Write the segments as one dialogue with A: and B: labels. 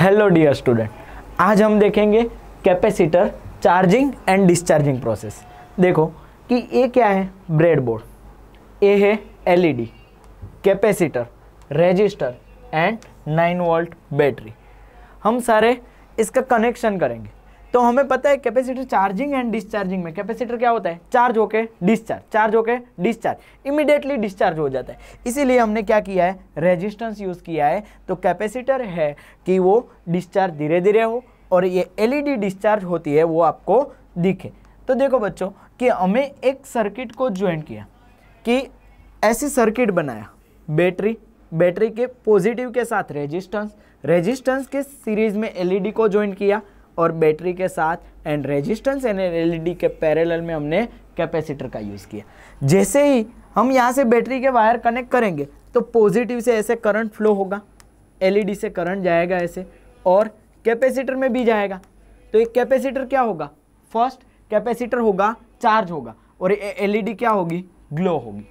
A: hello dear student आज हम देखेंगे capacitor charging and discharging process देखो कि ये क्या है ब्रेड बोर्ड ये है LED capacitor resistor and 9 volt battery हम सारे इसका कनेक्शन करेंगे तो हमें पता है कैपेसिटर चार्जिंग एंड डिस्चार्जिंग में कैपेसिटर क्या होता है चार्ज होके डिस्चार्ज चार्ज होके डिस्चार्ज इमिडिएटली डिस्चार्ज हो जाता है इसीलिए हमने क्या किया है रेजिस्टेंस यूज़ किया है तो कैपेसिटर है कि वो डिस्चार्ज धीरे धीरे हो और ये एल डिस्चार्ज e होती है वो आपको दिखे तो देखो बच्चों कि हमें एक सर्किट को ज्वाइन किया कि ऐसी सर्किट बनाया बैटरी बैटरी के पॉजिटिव के साथ रेजिस्टेंस रेजिस्टेंस के सीरीज में एलईडी e को ज्वाइन किया और बैटरी के साथ एंड रेजिस्टेंस एंड एलईडी के पैरेलल में हमने कैपेसिटर का यूज़ किया जैसे ही हम यहाँ से बैटरी के वायर कनेक्ट करेंगे तो पॉजिटिव से ऐसे करंट फ्लो होगा एलईडी e से करंट जाएगा ऐसे और कैपेसिटर में भी जाएगा तो एक कैपेसिटर क्या होगा फर्स्ट कैपेसिटर होगा चार्ज होगा और एल e क्या होगी ग्लो होगी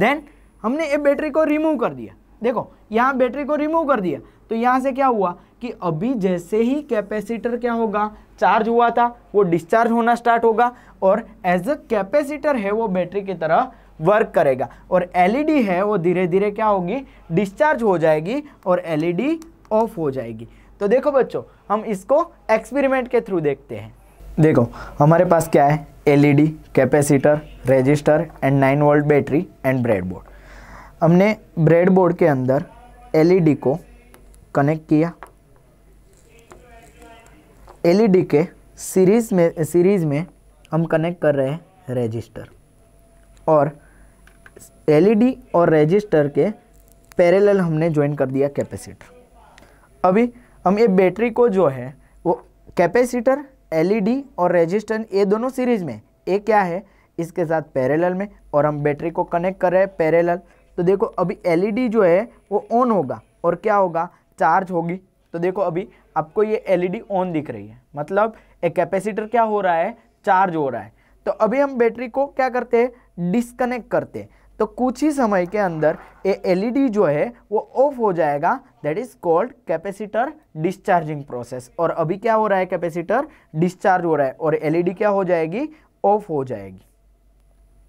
A: देन हमने ये बैटरी को रिमूव कर दिया देखो यहाँ बैटरी को रिमूव कर दिया तो यहाँ से क्या हुआ कि अभी जैसे ही कैपेसिटर क्या होगा चार्ज हुआ था वो डिस्चार्ज होना स्टार्ट होगा और एज अ कैपेसिटर है वो बैटरी की तरह वर्क करेगा और एलईडी e है वो धीरे धीरे क्या होगी डिस्चार्ज हो जाएगी और एलईडी ऑफ e हो जाएगी तो देखो बच्चों हम इसको एक्सपेरिमेंट के थ्रू देखते हैं देखो हमारे पास क्या है LED capacitor resistor and nine volt battery and breadboard हमने ब्रेडबोर्ड के अंदर एलईडी e को कनेक्ट किया एलईडी e के सीरीज में सीरीज में हम कनेक्ट कर रहे हैं रजिस्टर और एलईडी e और रजिस्टर के पैरेलल हमने ज्वाइन कर दिया कैपेसिटर अभी हम ये बैटरी को जो है वो कैपेसिटर एलईडी e और रजिस्टर ये दोनों सीरीज में ये क्या है इसके साथ पैरेलल में और हम बैटरी को कनेक्ट कर रहे हैं पैरेलल तो देखो अभी एलईडी जो है वो ऑन होगा और क्या होगा चार्ज होगी तो देखो अभी आपको ये एलईडी ऑन दिख रही है मतलब एक कैपेसिटर क्या हो रहा है चार्ज हो रहा है तो अभी हम बैटरी को क्या करते हैं डिसकनेक्ट करते हैं तो कुछ ही समय के अंदर ये एलईडी जो है वो ऑफ हो जाएगा that is called capacitor discharging process और अभी क्या हो रहा है कैपेसिटर डिस्चार्ज हो रहा है और एलईडी क्या हो जाएगी ऑफ हो जाएगी